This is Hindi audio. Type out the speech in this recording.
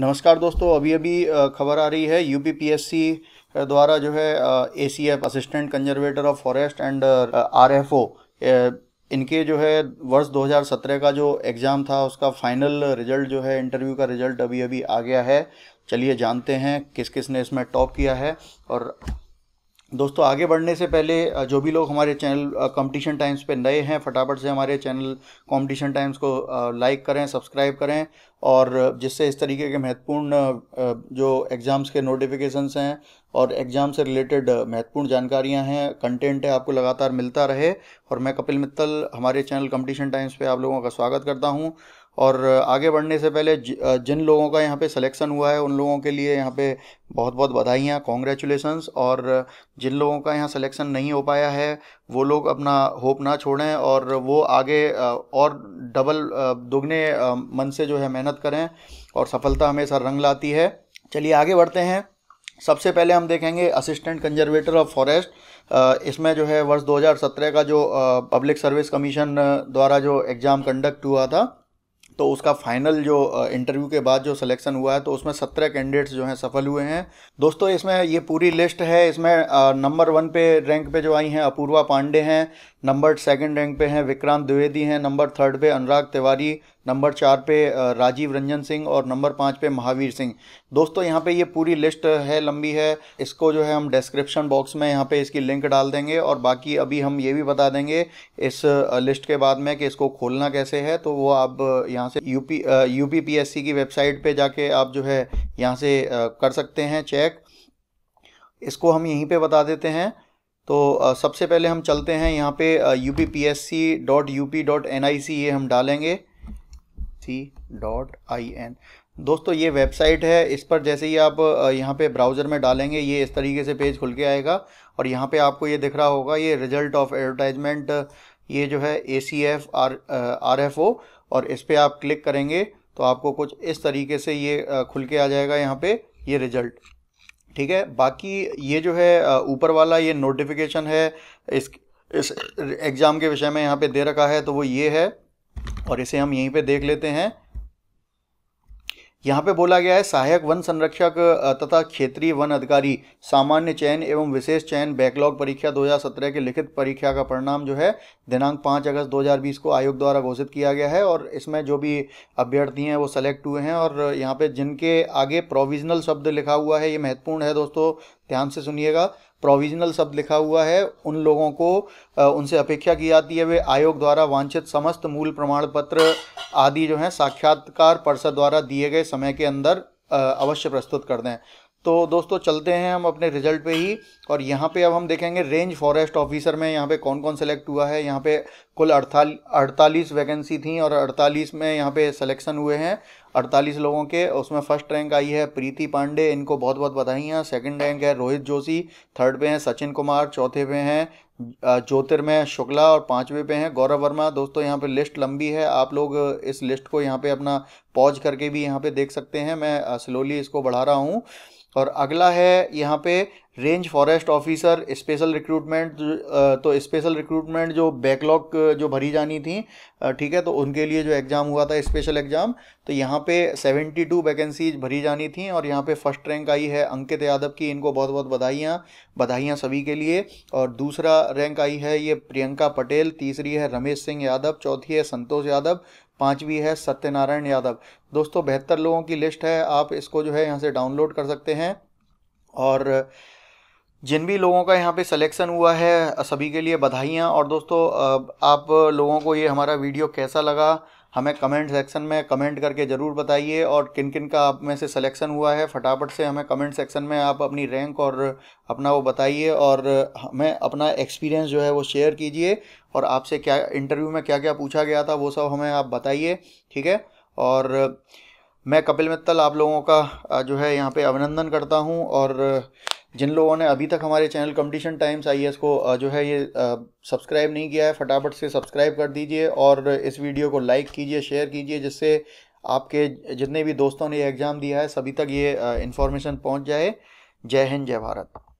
नमस्कार दोस्तों अभी अभी खबर आ रही है यूपीपीएससी द्वारा जो है A C F assistant conservator of forest and R F O इनके जो है वर्ष 2017 का जो एग्ज़ाम था उसका फाइनल रिजल्ट जो है इंटरव्यू का रिजल्ट अभी अभी आ गया है चलिए जानते हैं किस किस ने इसमें टॉप किया है और दोस्तों आगे बढ़ने से पहले जो भी लोग हमारे चैनल कंपटीशन टाइम्स पे नए हैं फटाफट से हमारे चैनल कंपटीशन टाइम्स को लाइक करें सब्सक्राइब करें और जिससे इस तरीके के महत्वपूर्ण जो एग्ज़ाम्स के नोटिफिकेशंस हैं और एग्ज़ाम से रिलेटेड महत्वपूर्ण जानकारियां हैं कंटेंट है आपको लगातार मिलता रहे और मैं कपिल मित्तल हमारे चैनल कंपटीशन टाइम्स पे आप लोगों का स्वागत करता हूँ और आगे बढ़ने से पहले जिन लोगों का यहाँ पे सिलेक्शन हुआ है उन लोगों के लिए यहाँ पे बहुत बहुत बधाइयाँ कॉन्ग्रेचुलेसन्स और जिन लोगों का यहाँ सिलेक्शन नहीं हो पाया है वो लोग अपना होप ना छोड़ें और वो आगे और डबल दुगने मन से जो है मेहनत करें और सफलता हमेशा रंग लाती है चलिए आगे बढ़ते हैं सबसे पहले हम देखेंगे असिस्टेंट कंजर्वेटर ऑफ फॉरेस्ट इसमें जो है वर्ष 2017 का जो पब्लिक सर्विस कमीशन द्वारा जो एग्ज़ाम कंडक्ट हुआ था तो उसका फाइनल जो इंटरव्यू के बाद जो सिलेक्शन हुआ है तो उसमें सत्रह कैंडिडेट्स जो हैं सफल हुए हैं दोस्तों इसमें ये पूरी लिस्ट है इसमें नंबर वन पे रैंक पे जो आई हैं अपूर्वा पांडे हैं नंबर सेकंड रैंक पे हैं विक्रांत द्विवेदी हैं नंबर थर्ड पे अनुराग तिवारी नंबर चार पे राजीव रंजन सिंह और नंबर पाँच पे महावीर सिंह दोस्तों यहाँ पे ये पूरी लिस्ट है लंबी है इसको जो है हम डिस्क्रिप्शन बॉक्स में यहाँ पे इसकी लिंक डाल देंगे और बाकी अभी हम ये भी बता देंगे इस लिस्ट के बाद में कि इसको खोलना कैसे है तो वो आप यहाँ यहाँ से यूपी यूपी पीएससी की वेबसाइट पे जाके आप जो है यहाँ से कर सकते हैं चेक इसको हम यहीं पे बता देते हैं तो सबसे पहले हम चलते हैं यहाँ पे U P P S C dot U P dot N I C ये हम डालेंगे सी डॉट आई एन दोस्तों ये वेबसाइट है इस पर जैसे ही आप यहाँ पे ब्राउज़र में डालेंगे ये इस तरीके से पेज खुल के आएगा और यहाँ पे आपको ये दिख रहा होगा ये रिजल्ट ऑफ एडवर्टाइजमेंट ये जो है A C F R R F O और इस पर आप क्लिक करेंगे तो आपको कुछ इस तरीके से ये खुल के आ जाएगा यहाँ पे ये रिजल्ट ठीक है बाकी ये जो है ऊपर वाला ये नोटिफिकेशन है इस इस एग्ज़ाम के विषय में यहाँ पे दे रखा है तो वो ये है और इसे हम यहीं पे देख लेते हैं यहाँ पे बोला गया है सहायक वन संरक्षक तथा क्षेत्रीय वन अधिकारी सामान्य चयन एवं विशेष चयन बैकलॉग परीक्षा 2017 के लिखित परीक्षा का परिणाम जो है दिनांक 5 अगस्त 2020 को आयोग द्वारा घोषित किया गया है और इसमें जो भी अभ्यर्थी हैं वो सेलेक्ट हुए हैं और यहाँ पे जिनके आगे प्रोविजनल शब्द लिखा हुआ है ये महत्वपूर्ण है दोस्तों ध्यान से सुनिएगा प्रोविजनल शब्द लिखा हुआ है उन लोगों को उनसे अपेक्षा की जाती है वे आयोग द्वारा वांछित समस्त मूल प्रमाण पत्र आदि जो है साक्षात्कार परिषद द्वारा दिए गए समय के अंदर अवश्य प्रस्तुत कर दें तो दोस्तों चलते हैं हम अपने रिजल्ट पे ही और यहाँ पे अब हम देखेंगे रेंज फॉरेस्ट ऑफिसर में यहाँ पे कौन कौन सेलेक्ट हुआ है यहाँ पे कुल अड़ताली अड़तालीस वैकेंसी थी और अड़तालीस में यहाँ पे सिलेक्शन हुए हैं अड़तालीस लोगों के उसमें फर्स्ट रैंक आई है प्रीति पांडे इनको बहुत बहुत बधाई हैं सेकेंड रैंक है रोहित जोशी थर्ड पे हैं सचिन कुमार चौथे पे हैं ज्योतिर्मय शुक्ला और पाँचवें पे हैं गौरव वर्मा दोस्तों यहाँ पे लिस्ट लंबी है आप लोग इस लिस्ट को यहाँ पे अपना पॉज करके भी यहाँ पे देख सकते हैं मैं स्लोली इसको बढ़ा रहा हूँ और अगला है यहाँ पे range forest officer special recruitment तो स्पेशल रिक्रूटमेंट जो बैकलॉग जो भरी जानी थी ठीक है तो उनके लिए जो एग्ज़ाम हुआ था स्पेशल एग्ज़ाम तो यहाँ पे 72 वैकेंसीज भरी जानी थी और यहाँ पे फर्स्ट रैंक आई है अंकित यादव की इनको बहुत बहुत बधाइयाँ बधाइयाँ सभी के लिए और दूसरा रैंक आई है ये प्रियंका पटेल तीसरी है रमेश सिंह यादव चौथी है संतोष यादव पांचवी है सत्यनारायण यादव दोस्तों बेहतर लोगों की लिस्ट है आप इसको जो है यहाँ से डाउनलोड कर सकते हैं और जिन भी लोगों का यहाँ पे सिलेक्शन हुआ है सभी के लिए बधाइयाँ और दोस्तों आप लोगों को ये हमारा वीडियो कैसा लगा हमें कमेंट सेक्शन में कमेंट करके ज़रूर बताइए और किन किन का आप में से सिलेक्शन हुआ है फटाफट से हमें कमेंट सेक्शन में आप अपनी रैंक और अपना वो बताइए और हमें अपना एक्सपीरियंस जो है वो शेयर कीजिए और आपसे क्या इंटरव्यू में क्या क्या पूछा गया था वो सब हमें आप बताइए ठीक है और मैं कपिल मित्तल आप लोगों का जो है यहाँ पर अभिनंदन करता हूँ और जिन लोगों ने अभी तक हमारे चैनल कंपटीशन टाइम्स आई को जो है ये सब्सक्राइब नहीं किया है फटाफट से सब्सक्राइब कर दीजिए और इस वीडियो को लाइक कीजिए शेयर कीजिए जिससे आपके जितने भी दोस्तों ने ये एग्ज़ाम दिया है सभी तक ये इन्फॉर्मेशन पहुंच जाए जय हिंद जय भारत